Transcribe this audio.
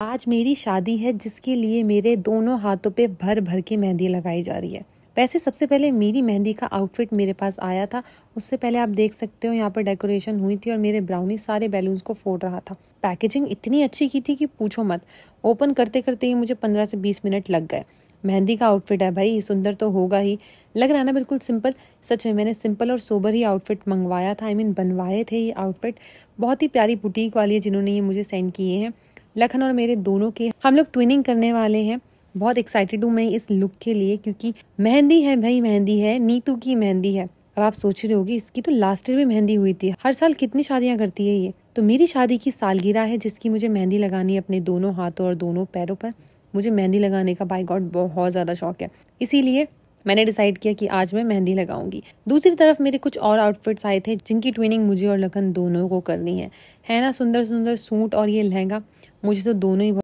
आज मेरी शादी है जिसके लिए मेरे दोनों हाथों पे भर भर के मेहंदी लगाई जा रही है वैसे सबसे पहले मेरी मेहंदी का आउटफिट मेरे पास आया था उससे पहले आप देख सकते हो यहाँ पर डेकोरेशन हुई थी और मेरे ब्राउनी सारे बैलून्स को फोड़ रहा था पैकेजिंग इतनी अच्छी की थी कि पूछो मत ओपन करते करते ही मुझे पंद्रह से बीस मिनट लग गए मेहंदी का आउटफिट है भाई सुंदर तो होगा ही लग रहा है ना बिल्कुल सिंपल सच में मैंने सिंपल और सोबर ही आउटफिट मंगवाया था आई I मीन mean, बनवाए थे ये आउटफिट बहुत ही प्यारी बुटीक वाली है जिन्होंने ये मुझे सेंड किए हैं लखन और मेरे दोनों के हम लोग ट्विनिंग करने वाले हैं बहुत एक्साइटेड हूँ मैं इस लुक के लिए क्योंकि मेहंदी है भाई मेहंदी है नीतू की मेहंदी है अब आप सोच रहे होगी इसकी तो लास्ट ईयर में मेहंदी हुई थी हर साल कितनी शादियां करती है ये तो मेरी शादी की सालगिरह है जिसकी मुझे मेहंदी लगानी है अपने दोनों हाथों और दोनों पैरों पर मुझे मेहंदी लगाने का बाई गॉड बहुत ज़्यादा शौक है इसीलिए मैंने डिसाइड किया कि आज मैं मेहंदी लगाऊंगी दूसरी तरफ मेरे कुछ और आउटफिट्स आए थे जिनकी ट्विनिंग मुझे और लखन दोनों को करनी है है ना सुंदर सुंदर सूट और ये लहंगा मुझे तो दोनों ही